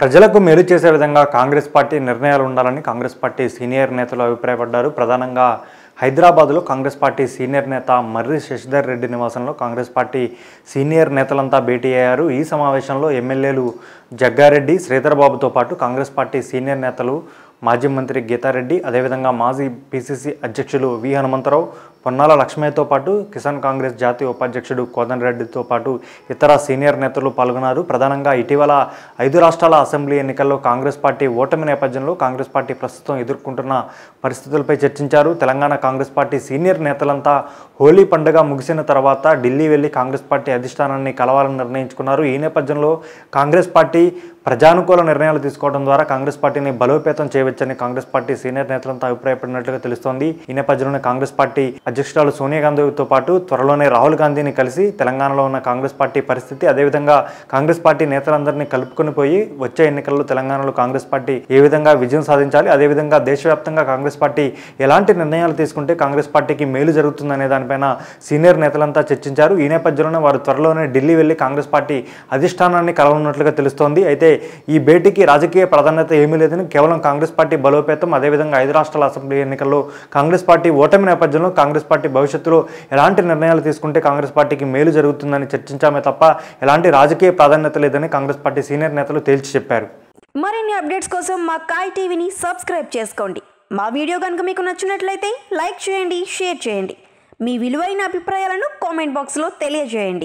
ప్రజలకు మేలు చేసే విధంగా కాంగ్రెస్ పార్టీ నిర్ణయాలు ఉండాలని కాంగ్రెస్ పార్టీ సీనియర్ నేతలు అభిప్రాయపడ్డారు ప్రధానంగా హైదరాబాద్లో కాంగ్రెస్ పార్టీ సీనియర్ నేత మర్రి శశిధర్ రెడ్డి నివాసంలో కాంగ్రెస్ పార్టీ సీనియర్ నేతలంతా భేటీ అయ్యారు ఈ సమావేశంలో ఎమ్మెల్యేలు జగ్గారెడ్డి శ్రీధర్బాబుతో పాటు కాంగ్రెస్ పార్టీ సీనియర్ నేతలు మాజీ మంత్రి గీతారెడ్డి అదేవిధంగా మాజీ పీసీసీ అధ్యక్షులు వి హనుమంతరావు పొన్నాల లక్ష్మయ్యతో పాటు కిసాన్ కాంగ్రెస్ జాతీయ ఉపాధ్యక్షుడు రెడ్డితో పాటు ఇతర సీనియర్ నేతలు పాల్గొన్నారు ప్రధానంగా ఇటీవల ఐదు రాష్ట్రాల అసెంబ్లీ ఎన్నికల్లో కాంగ్రెస్ పార్టీ ఓటమి నేపథ్యంలో కాంగ్రెస్ పార్టీ ప్రస్తుతం ఎదుర్కొంటున్న పరిస్థితులపై చర్చించారు తెలంగాణ కాంగ్రెస్ పార్టీ సీనియర్ నేతలంతా హోలీ పండుగ ముగిసిన తర్వాత ఢిల్లీ వెళ్లి కాంగ్రెస్ పార్టీ అధిష్టానాన్ని కలవాలని నిర్ణయించుకున్నారు ఈ నేపథ్యంలో కాంగ్రెస్ పార్టీ ప్రజానుకూల నిర్ణయాలు తీసుకోవడం ద్వారా కాంగ్రెస్ పార్టీని బలోపేతం చేయవచ్చని కాంగ్రెస్ పార్టీ సీనియర్ నేతలంతా అభిప్రాయపడినట్లుగా తెలుస్తోంది ఈ నేపథ్యంలోనే కాంగ్రెస్ పార్టీ అధ్యక్షురాలు సోనియా గాంధీతో పాటు త్వరలోనే రాహుల్ గాంధీని కలిసి తెలంగాణలో ఉన్న కాంగ్రెస్ పార్టీ పరిస్థితి అదేవిధంగా కాంగ్రెస్ పార్టీ నేతలందరినీ కలుపుకొని పోయి వచ్చే ఎన్నికల్లో తెలంగాణలో కాంగ్రెస్ పార్టీ ఏ విధంగా విజయం సాధించాలి అదేవిధంగా దేశవ్యాప్తంగా కాంగ్రెస్ పార్టీ ఎలాంటి నిర్ణయాలు తీసుకుంటే కాంగ్రెస్ పార్టీకి మేలు జరుగుతుందనే దానిపైన సీనియర్ నేతలంతా చర్చించారు ఈ నేపథ్యంలోనే వారు త్వరలోనే ఢిల్లీ వెళ్ళి కాంగ్రెస్ పార్టీ అధిష్టానాన్ని కలవనున్నట్లుగా తెలుస్తోంది అయితే ఈ భేటీకి రాజకీయ ప్రాధాన్యత ఏమీ లేదని కేవలం కాంగ్రెస్ పార్టీ బలోపేతం అదేవిధంగా ఐదు రాష్ట్రాల అసెంబ్లీ ఎన్నికల్లో కాంగ్రెస్ పార్టీ ఓటమి నేపథ్యంలో కాంగ్రెస్ కాంగ్రెస్ పార్టీ భవిష్యత్తులో ఎలాంటి నిర్ణయాలు తీసుకుంటే కాంగ్రెస్ పార్టీకి మేలు జరుగుతుందని చర్చించామే తప్ప ఎలాంటి రాజకీయ ప్రాధాన్యత లేదని కాంగ్రెస్ పార్టీ సీనియర్ నేతలు తేల్చి చెప్పారు మరిన్ని అప్డేట్స్ కోసం మా కాయ్ టీవీని సబ్స్క్రైబ్ చేసుకోండి మా వీడియో కనుక మీకు నచ్చినట్లయితే లైక్ చేయండి షేర్ చేయండి మీ విలువైన అభిప్రాయాలను కామెంట్ బాక్స్లో తెలియజేయండి